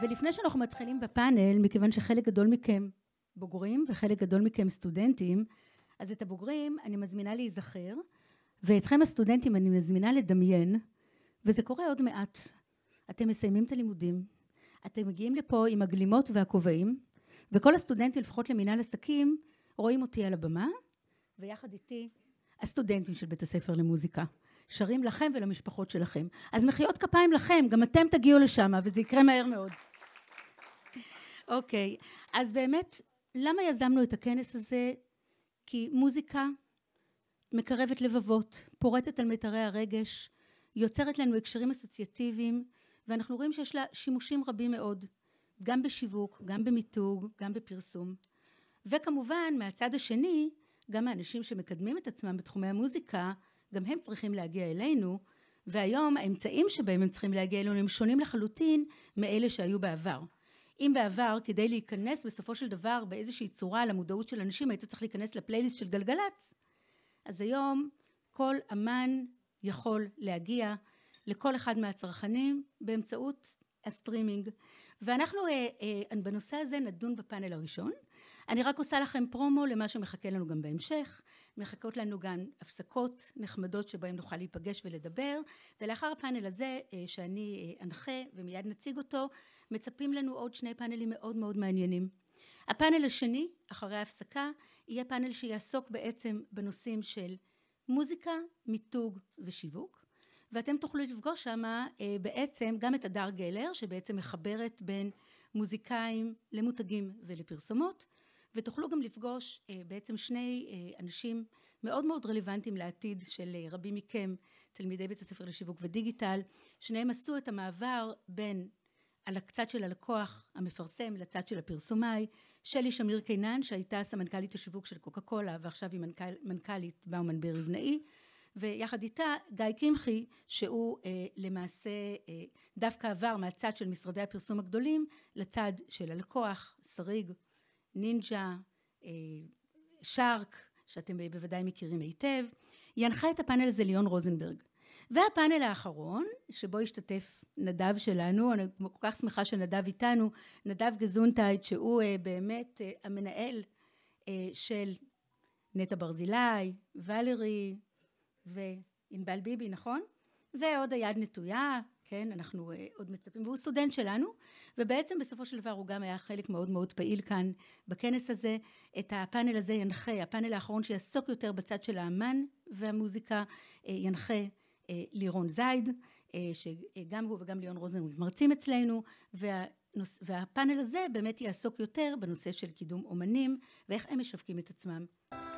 ולפני שאנחנו מתחילים בפאנל, מכיוון שחלק גדול מכם בוגרים וחלק גדול מכם סטודנטים, אז את הבוגרים אני מזמינה להיזכר, ואתכם הסטודנטים אני מזמינה לדמיין, וזה קורה עוד מעט. אתם מסיימים את הלימודים, אתם מגיעים לפה עם הגלימות והכובעים, וכל הסטודנטים, לפחות למינהל עסקים, רואים אותי על הבמה, ויחד איתי הסטודנטים של בית הספר למוזיקה. שרים לכם ולמשפחות שלכם. אז מחיאות כפיים לכם, גם אתם תגיעו לשם, וזה יקרה מהר מאוד. אוקיי, okay. אז באמת, למה יזמנו את הכנס הזה? כי מוזיקה מקרבת לבבות, פורטת על מיתרי הרגש, יוצרת לנו הקשרים אסוציאטיביים, ואנחנו רואים שיש לה שימושים רבים מאוד, גם בשיווק, גם במיתוג, גם בפרסום. וכמובן, מהצד השני, גם האנשים שמקדמים את עצמם בתחומי המוזיקה, גם הם צריכים להגיע אלינו, והיום האמצעים שבהם הם צריכים להגיע אלינו הם שונים לחלוטין מאלה שהיו בעבר. אם בעבר, כדי להיכנס בסופו של דבר באיזושהי צורה למודעות של אנשים, היית צריך להיכנס לפלייליסט של גלגלצ. אז היום כל אמן יכול להגיע לכל אחד מהצרכנים באמצעות הסטרימינג. ואנחנו אה, אה, בנושא הזה נדון בפאנל הראשון. אני רק עושה לכם פרומו למה שמחכה לנו גם בהמשך. מחכות לנו גם הפסקות נחמדות שבהן נוכל להיפגש ולדבר, ולאחר הפאנל הזה אה, שאני אה, אנחה ומיד נציג אותו, מצפים לנו עוד שני פאנלים מאוד מאוד מעניינים. הפאנל השני, אחרי ההפסקה, יהיה פאנל שיעסוק בעצם בנושאים של מוזיקה, מיתוג ושיווק, ואתם תוכלו לפגוש שם אה, בעצם גם את הדר גלר, שבעצם מחברת בין מוזיקאים למותגים ולפרסומות, ותוכלו גם לפגוש אה, בעצם שני אה, אנשים מאוד מאוד רלוונטיים לעתיד של אה, רבים מכם, תלמידי בית הספר לשיווק ודיגיטל, שניהם עשו את המעבר בין על הצד של הלקוח המפרסם לצד של הפרסומאי, שלי שמיר קינן שהייתה סמנכ"לית השיווק של קוקה קולה ועכשיו היא מנכ"ל, מנכ"לית באומן בר ברבנאי, ויחד איתה גיא קמחי, שהוא אה, למעשה אה, דווקא עבר מהצד של משרדי הפרסום הגדולים לצד של הלקוח, שריג, נינג'ה, אה, שרק, שאתם בוודאי מכירים היטב, היא הנחה את הפאנל הזה ליאון רוזנברג. והפאנל האחרון, שבו השתתף נדב שלנו, אני כל כך שמחה שנדב איתנו, נדב גזונטייד, שהוא אה, באמת אה, המנהל של נטע ברזילי, ולרי וענבל ביבי, נכון? ועוד היד נטויה, כן, אנחנו uh, עוד מצפים, והוא סטודנט שלנו, ובעצם בסופו של דבר הוא גם היה חלק מאוד מאוד פעיל כאן בכנס הזה. את הפאנל הזה ינחה, הפאנל האחרון שיעסוק יותר בצד של האמן והמוזיקה, uh, ינחה uh, לירון זייד, uh, שגם הוא וגם ליאון רוזנברג מרצים אצלנו, וה... והפאנל הזה באמת יעסוק יותר בנושא של קידום אומנים ואיך הם משווקים את עצמם.